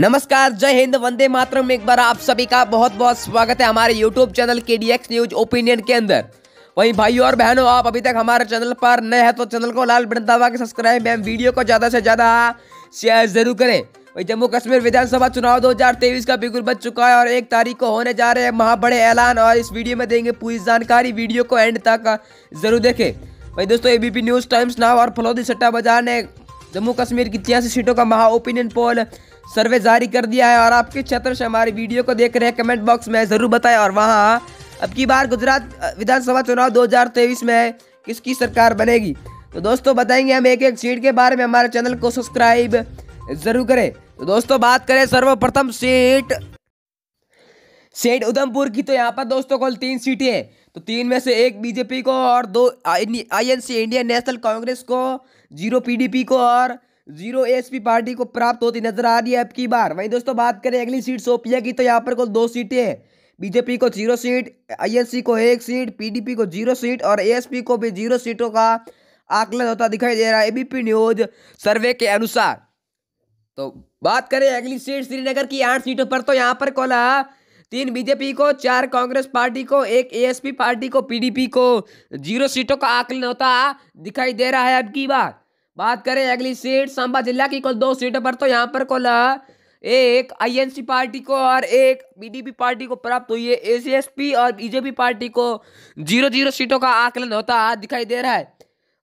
नमस्कार जय हिंद वंदे मातरम में एक बार आप सभी का बहुत बहुत स्वागत है हमारे YouTube channel K D X news opinion के अंदर वहीं भाइयों और बहनों आप अभी तक हमारे चैनल पर नए हैं तो चैनल को लाल बटन दबा के सब्सक्राइब एवं वीडियो को ज़्यादा से ज़्यादा शेयर जरूर करें वही जम्मू कश्मीर विधानसभा चुनाव 2023 का बिगुल बच चुका है और एक तारीख को होने जा रहे हैं महाबड़े ऐलान और इस वीडियो में देंगे पूरी जानकारी वीडियो को एंड तक जरूर देखें वही दोस्तों एबीपी न्यूज़ टाइम्स नाव और फलौदी सट्टा बाजार ने जम्मू कश्मीर की छियासी सीटों का महा ओपिनियन पोल सर्वे जारी कर दिया है और आपके छत्र क्षेत्र से हमारी वीडियो को देख रहे हैं कमेंट बॉक्स में ज़रूर बताएं और वहाँ अब की बार गुजरात विधानसभा चुनाव 2023 में किसकी सरकार बनेगी तो दोस्तों बताएंगे हम एक एक सीट के बारे में हमारे चैनल को सब्सक्राइब ज़रूर करें तो दोस्तों बात करें सर्वप्रथम सीट सेठ उधमपुर की तो यहाँ पर दोस्तों कुल तीन सीटें हैं तो तीन में से एक बीजेपी को और दो आईएनसी इंडियन नेशनल कांग्रेस को जीरो पीडीपी को और जीरो एसपी पार्टी को प्राप्त होती नजर आ रही है अब की बार वहीं दोस्तों बात करें अगली सीट सोपिया की तो यहाँ पर कुल दो सीटें हैं बीजेपी को जीरो सीट आईएससी को एक सीट पीडीपी को जीरो सीट और एएसपी को भी जीरो सीटों का आकलन होता दिखाई दे रहा है एबीपी न्यूज सर्वे के अनुसार तो बात करें अगली सीट श्रीनगर की आठ सीटों पर तो यहाँ पर है हाँ, तीन बीजेपी को चार कांग्रेस पार्टी को एक ए पार्टी को पीडीपी को जीरो सीटों का आकलन होता दिखाई दे रहा है अब की बार बात करें अगली सीट सांबा जिला की कुल दो सीटों पर तो यहाँ पर कुल एक आईएनसी पार्टी को और एक बीडीपी पार्टी को प्राप्त हुई है एसीएसपी और बीजेपी पार्टी को जीरो जीरो सीटों का आकलन होता दिखाई दे रहा है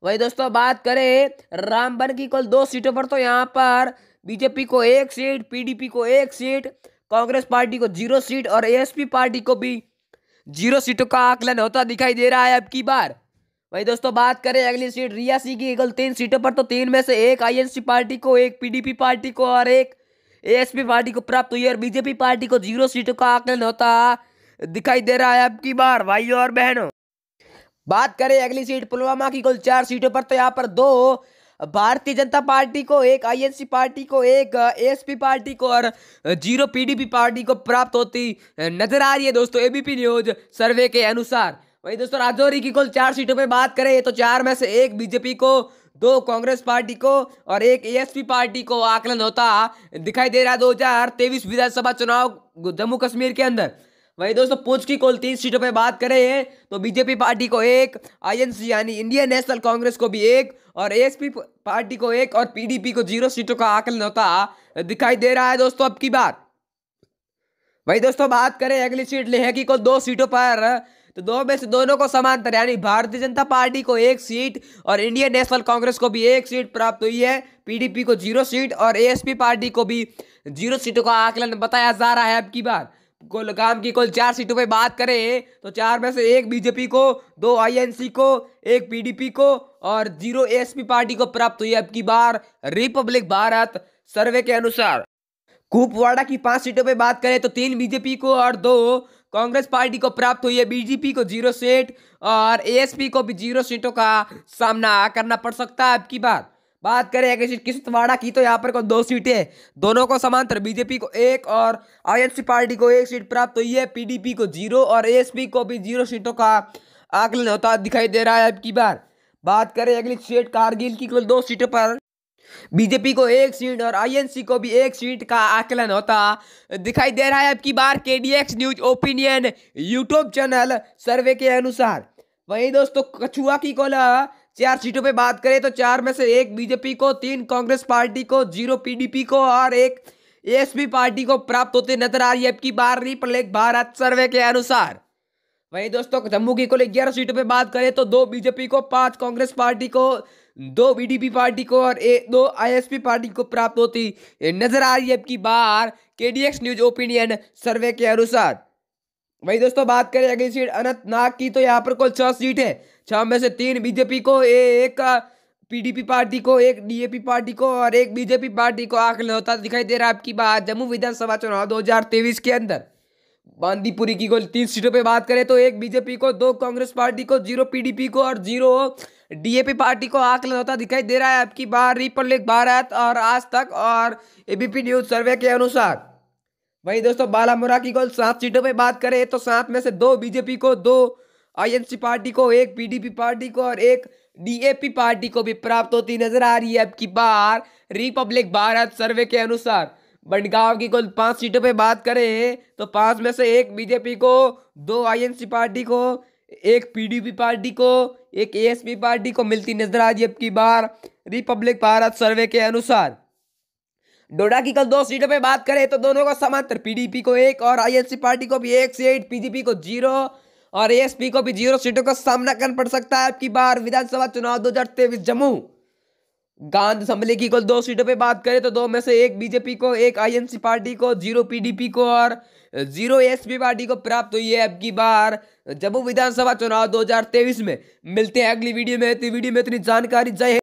वही दोस्तों बात करें रामबन की कुल दो सीटों पर तो यहाँ पर बीजेपी को एक सीट पीडीपी को एक सीट कांग्रेस पार्टी को जीरो सीट और एएसपी पार्टी को भी जीरो सीटों का आकलन होता दिखाई दे रहा है अब की बार वही दोस्तों बात करें अगली सीट रिया सी की कुल तीन सीटों पर तो तीन में से एक आईएनसी पार्टी को एक पीडीपी पार्टी को और एक एएसपी पार्टी को प्राप्त हुई और बीजेपी पार्टी को जीरो सीटों का आकलन होता दिखाई दे रहा है अब की बार भाइयों और बहनों बात करें अगली सीट पुलवामा की कुल चार सीटों पर तो यहाँ पर दो भारतीय जनता पार्टी को एक आईएनसी पार्टी को एक एएसपी पार्टी को और जीरो पीडीपी पार्टी को प्राप्त होती नजर आ रही है दोस्तों एबीपी न्यूज सर्वे के अनुसार वही दोस्तों राजौरी की कुल चार सीटों पर बात करें तो चार में से एक बीजेपी को दो कांग्रेस पार्टी को और एक एएसपी पार्टी को आकलन होता दिखाई दे रहा है दो हजार विधानसभा चुनाव जम्मू कश्मीर के अंदर वही दोस्तों पुंछ की कुल तीन सीटों पर बात करें तो बीजेपी पार्टी को एक आईएनसी यानी इंडियन नेशनल कांग्रेस को भी एक और एएसपी पार्टी को एक और पीडीपी को जीरो सीटों का आकलन होता दिखाई दे रहा है दोस्तों अब की बार वही दोस्तों बात करें अगली सीट लेह की को दो सीटों पर तो दो में से दोनों को समांतर यानी भारतीय जनता पार्टी को एक सीट और इंडियन नेशनल कांग्रेस को भी एक सीट प्राप्त हुई है पीडीपी को जीरो सीट और एएसपी पार्टी को भी जीरो सीटों का आकलन बताया जा रहा है अब की बार कुलगाम की कुल चार सीटों पे बात करें तो चार में से एक बीजेपी को दो आईएनसी को एक पीडीपी को और जीरो ए पार्टी को प्राप्त हुई है अब की बार रिपब्लिक भारत सर्वे के अनुसार कुपवाड़ा की पांच सीटों पे बात करें तो तीन बीजेपी को और दो कांग्रेस पार्टी को प्राप्त हुई है बीजेपी को जीरो सीट और एएसपी को भी जीरो सीटों का सामना करना पड़ सकता है अब की बात बात करें अगर किश्तवाड़ा की तो यहाँ पर को दो सीटें दोनों को समांतर बीजेपी को एक और आईएनसी पार्टी को एक सीट प्राप्त हुई है पीडीपी को जीरो और एएसपी को भी जीरो सीटों का आकलन होता दिखाई दे रहा है अब की बार बात करें अगली सीट कारगिल की कुल दो सीटों पर बीजेपी को एक सीट और आईएनसी को भी एक सीट का आकलन होता दिखाई दे रहा है अब की बार KDX news opinion YouTube channel survey के अनुसार वहीं दोस्तों कछुआ की कोला चार सीटों पे बात करें तो चार में से एक बीजेपी को तीन कांग्रेस पार्टी को जीरो पीडीपी को और एक एएसपी पार्टी को प्राप्त होते नजर आ रही है अब की बार रिप्लेक भारत सर्वे के अनुसार वहीं दोस्तों जम्मू की कुल ग्यारह सीटों पे बात करें तो दो बीजेपी को पांच कांग्रेस पार्टी को दो बीडीपी पार्टी को और एक दो आईएसपी पार्टी को प्राप्त होती नजर आ रही है अब की बार केडीएक्स न्यूज ओपिनियन सर्वे के अनुसार वही दोस्तों बात करें अगली सीट अनंतनाग की तो यहाँ पर कुल छह सीट है छह में से तीन बीजेपी को एक पीडीपी पार्टी को एक डीएपी पार्टी को और एक बीजेपी पार्टी को आकलन होता दिखाई दे रहा है आपकी बात जम्मू विधानसभा चुनाव तेईस के अंदर बांदीपुरी की कोई तीन सीटों पे बात करें तो एक बीजेपी को दो कांग्रेस पार्टी को जीरो पीडीपी को और जीरो डीएपी पार्टी को आकलन होता दिखाई दे रहा है आपकी बार रिपब्लिक भारत और आज तक और एबीपी न्यूज सर्वे के अनुसार वही दोस्तों बालामुरा की कोई सात सीटों पर बात करें तो सात में से दो बीजेपी को दो आई पार्टी को एक पी पार्टी को और एक डीएपी पार्टी को भी प्राप्त होती नजर आ रही है अब की बार रिपब्लिक भारत सर्वे के अनुसार बडगांव की कुल पाँच सीटों पे बात करें तो पाँच में से एक बीजेपी को दो आईएनसी पार्टी को एक पीडीपी पार्टी को एक एएसपी पार्टी को मिलती नजर आ रही की बार रिपब्लिक भारत सर्वे के अनुसार डोडा की कल दो सीटों पे बात करें तो दोनों को समांतर पीडीपी को एक और आईएनसी पार्टी को भी एक सीट पीजीपी को जीरो और एएसपी को भी जीरो सीटों का सामना करना पड़ सकता है आपकी बार विधानसभा चुनाव दो जम्मू गांध असम्बली की कुल दो सीटों पे बात करें तो दो में से एक बीजेपी को एक आईएनसी पार्टी को जीरो पीडीपी को और जीरो एसपी पार्टी को प्राप्त हुई है अब की बार जम्मू विधानसभा चुनाव 2023 में मिलते हैं अगली वीडियो में इतनी वीडियो में इतनी जानकारी जय